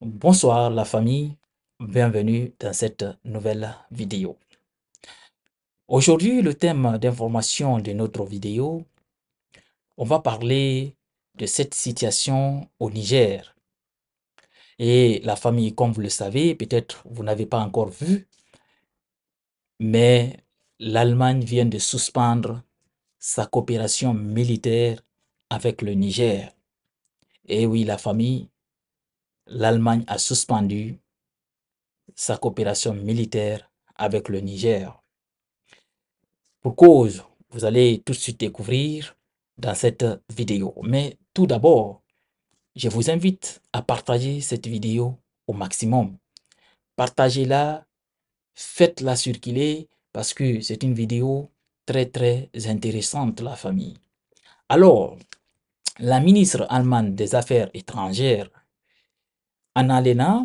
Bonsoir la famille, mm. bienvenue dans cette nouvelle vidéo. Aujourd'hui, le thème d'information de notre vidéo, on va parler de cette situation au Niger. Et la famille, comme vous le savez, peut-être vous n'avez pas encore vu, mais l'Allemagne vient de suspendre sa coopération militaire avec le Niger. Et oui, la famille, l'Allemagne a suspendu sa coopération militaire avec le Niger. Pour cause, vous allez tout de suite découvrir dans cette vidéo. Mais tout d'abord, je vous invite à partager cette vidéo au maximum. Partagez-la, faites-la circuler parce que c'est une vidéo très très intéressante, la famille. Alors, la ministre allemande des Affaires étrangères, Annalena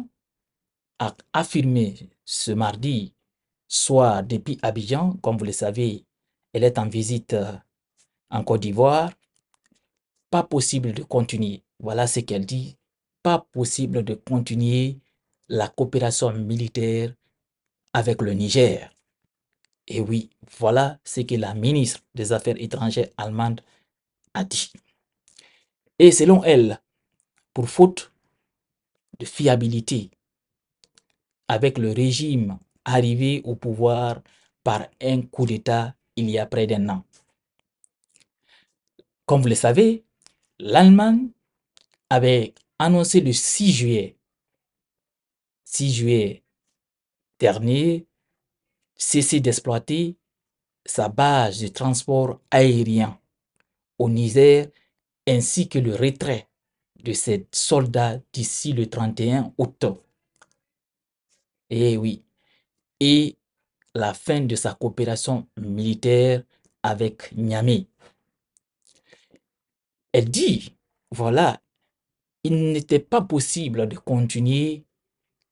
a affirmé ce mardi soir depuis Abidjan. Comme vous le savez, elle est en visite euh, en Côte d'Ivoire. Pas possible de continuer. Voilà ce qu'elle dit. Pas possible de continuer la coopération militaire avec le Niger. Et oui, voilà ce que la ministre des Affaires étrangères allemande a dit. Et selon elle, pour faute fiabilité avec le régime arrivé au pouvoir par un coup d'État il y a près d'un an. Comme vous le savez, l'Allemagne avait annoncé le 6 juillet, 6 juillet dernier, cesser d'exploiter sa base de transport aérien au Niger ainsi que le retrait de ces soldats d'ici le 31 août. Et eh oui, et la fin de sa coopération militaire avec Niamey. Elle dit, voilà, il n'était pas possible de continuer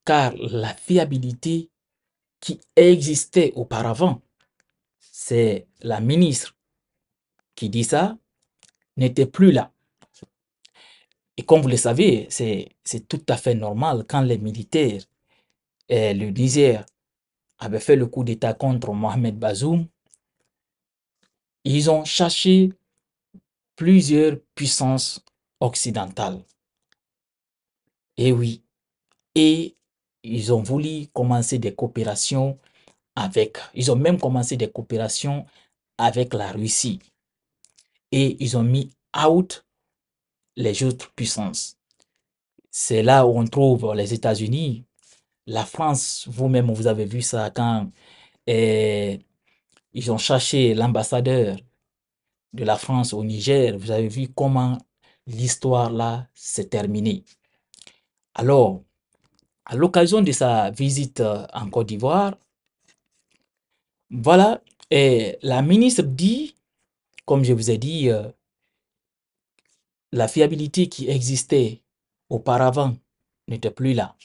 car la fiabilité qui existait auparavant, c'est la ministre qui dit ça, n'était plus là. Et comme vous le savez, c'est tout à fait normal quand les militaires euh, le Niger avaient fait le coup d'État contre Mohamed Bazoum, ils ont cherché plusieurs puissances occidentales. Et oui, et ils ont voulu commencer des coopérations avec, ils ont même commencé des coopérations avec la Russie. Et ils ont mis out les autres puissances. C'est là où on trouve les États-Unis, la France, vous-même, vous avez vu ça quand eh, ils ont cherché l'ambassadeur de la France au Niger. Vous avez vu comment l'histoire là s'est terminée. Alors, à l'occasion de sa visite en Côte d'Ivoire, voilà, et la ministre dit, comme je vous ai dit, euh, la fiabilité qui existait auparavant n'était plus là.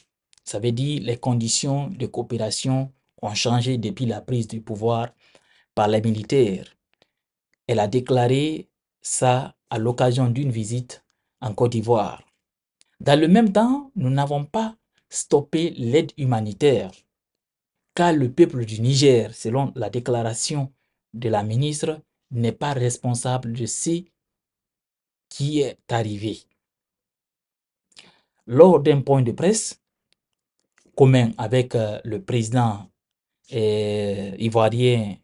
Ça veut dire les conditions de coopération ont changé depuis la prise du pouvoir par les militaires. Elle a déclaré ça à l'occasion d'une visite en Côte d'Ivoire. Dans le même temps, nous n'avons pas stoppé l'aide humanitaire, car le peuple du Niger, selon la déclaration de la ministre, n'est pas responsable de ces qui est arrivé. Lors d'un point de presse commun avec euh, le président euh, ivoirien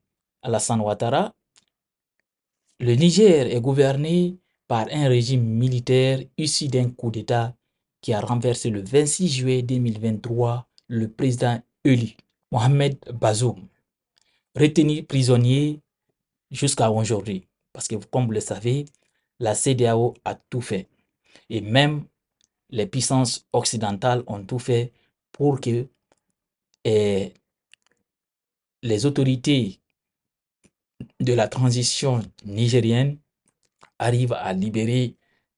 Alassane Ouattara, le Niger est gouverné par un régime militaire issu d'un coup d'État qui a renversé le 26 juillet 2023 le président élu, Mohamed Bazoum, retenu prisonnier jusqu'à aujourd'hui. Parce que, comme vous le savez, la CDAO a tout fait. Et même les puissances occidentales ont tout fait pour que eh, les autorités de la transition nigérienne arrivent à libérer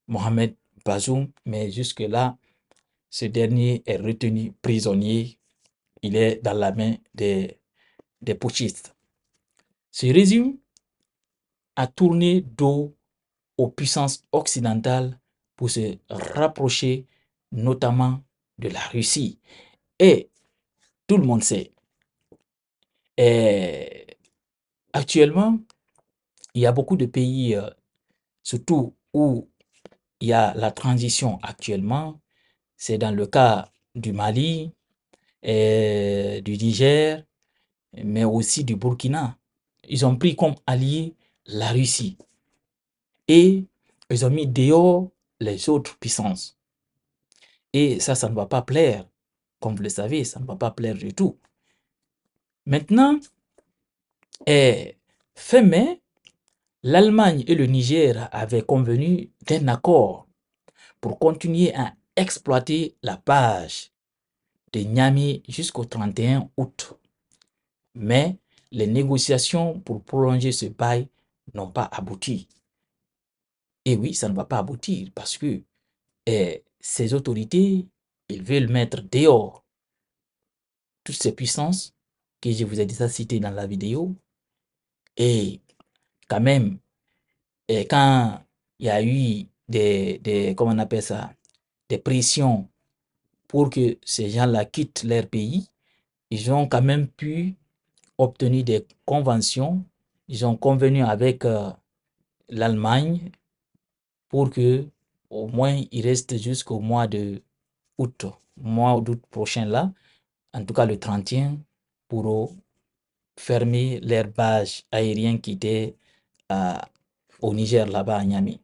Mohamed Bazoum, mais jusque-là, ce dernier est retenu prisonnier. Il est dans la main des, des Ce résumé a tourné dos aux puissances occidentales pour se rapprocher notamment de la Russie. Et tout le monde sait, et eh, actuellement, il y a beaucoup de pays, euh, surtout où il y a la transition actuellement, c'est dans le cas du Mali, et eh, du Niger, mais aussi du Burkina. Ils ont pris comme allié la Russie et ils ont mis dehors les autres puissances. Et ça, ça ne va pas plaire. Comme vous le savez, ça ne va pas plaire du tout. Maintenant, eh, fin mai, l'Allemagne et le Niger avaient convenu d'un accord pour continuer à exploiter la page de Niamey jusqu'au 31 août. Mais les négociations pour prolonger ce bail n'ont pas abouti. Et oui, ça ne va pas aboutir parce que eh, ces autorités, ils veulent mettre dehors toutes ces puissances que je vous ai déjà citées dans la vidéo. Et quand même, eh, quand il y a eu des, comment on appelle ça, des pressions pour que ces gens-là quittent leur pays, ils ont quand même pu obtenir des conventions. Ils ont convenu avec euh, l'Allemagne, pour que au moins il reste jusqu'au mois de août, mois d'août prochain là, en tout cas le 31, pour fermer l'herbage aérien qui était euh, au Niger là-bas à Niamey.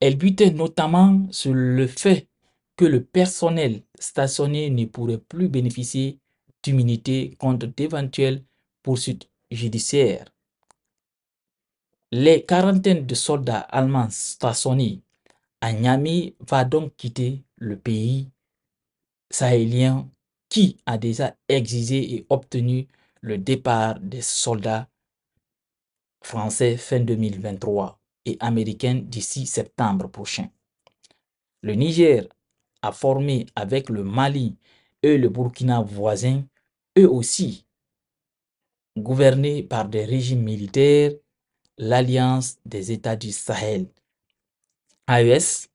Elle butait notamment sur le fait que le personnel stationné ne pourrait plus bénéficier d'immunité contre d'éventuelles poursuites judiciaires les quarantaines de soldats allemands stationnés à Niamey va donc quitter le pays sahélien qui a déjà exigé et obtenu le départ des soldats français fin 2023 et américains d'ici septembre prochain. Le Niger a formé avec le Mali et le Burkina voisin, eux aussi gouvernés par des régimes militaires l'Alliance des États du Sahel, AES.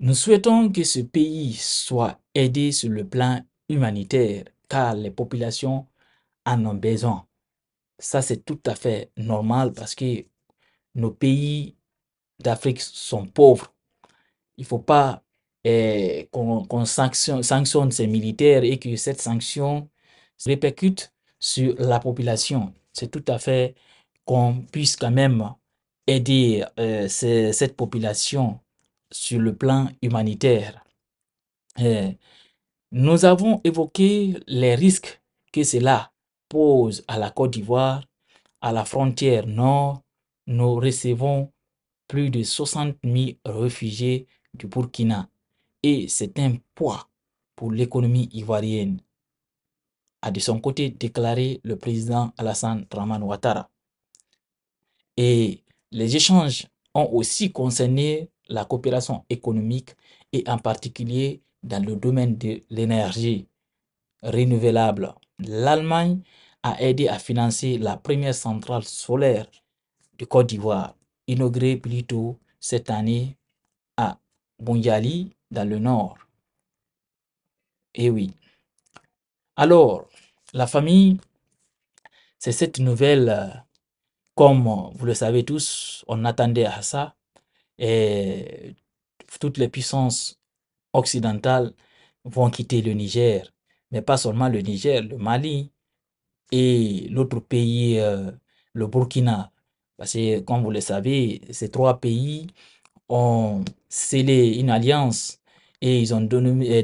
Nous souhaitons que ce pays soit aidé sur le plan humanitaire car les populations en ont besoin. Ça, c'est tout à fait normal parce que nos pays d'Afrique sont pauvres. Il ne faut pas eh, qu'on sanctionne, sanctionne, ces militaires et que cette sanction se répercute sur la population. C'est tout à fait qu'on puisse quand même aider euh, cette population sur le plan humanitaire. Euh, nous avons évoqué les risques que cela pose à la Côte d'Ivoire, à la frontière nord. Nous recevons plus de 60 000 réfugiés du Burkina et c'est un poids pour l'économie ivoirienne, a de son côté déclaré le président Alassane Traman Ouattara. Et les échanges ont aussi concerné la coopération économique et en particulier dans le domaine de l'énergie renouvelable. L'Allemagne a aidé à financer la première centrale solaire du Côte d'Ivoire, inaugurée plus cette année à Bunjali, dans le nord. Et eh oui. Alors, la famille, c'est cette nouvelle euh, comme vous le savez tous, on attendait à ça. Et toutes les puissances occidentales vont quitter le Niger, mais pas seulement le Niger, le Mali et l'autre pays, euh, le Burkina. Parce que, comme vous le savez, ces trois pays ont scellé une alliance et ils ont dénommé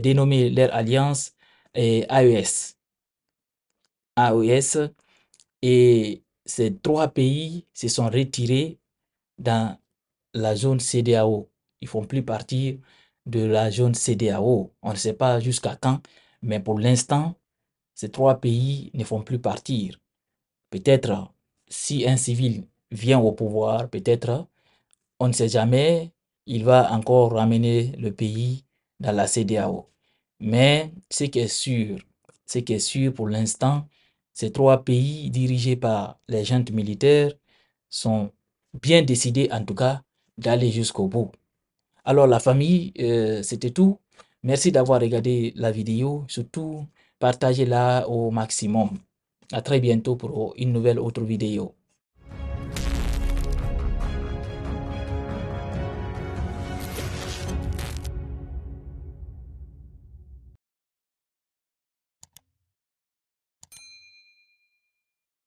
euh, leur alliance euh, AES. AES. Et ces trois pays se sont retirés dans la zone CDAO. Ils font plus partie de la zone CDAO. On ne sait pas jusqu'à quand, mais pour l'instant, ces trois pays ne font plus partir. Peut-être si un civil vient au pouvoir, peut-être, on ne sait jamais, il va encore ramener le pays dans la CDAO. Mais ce qui est sûr, ce qui est sûr pour l'instant, ces trois pays dirigés par les juntes militaires sont bien décidés, en tout cas, d'aller jusqu'au bout. Alors, la famille, euh, c'était tout. Merci d'avoir regardé la vidéo. Surtout, partagez-la au maximum. À très bientôt pour une nouvelle autre vidéo.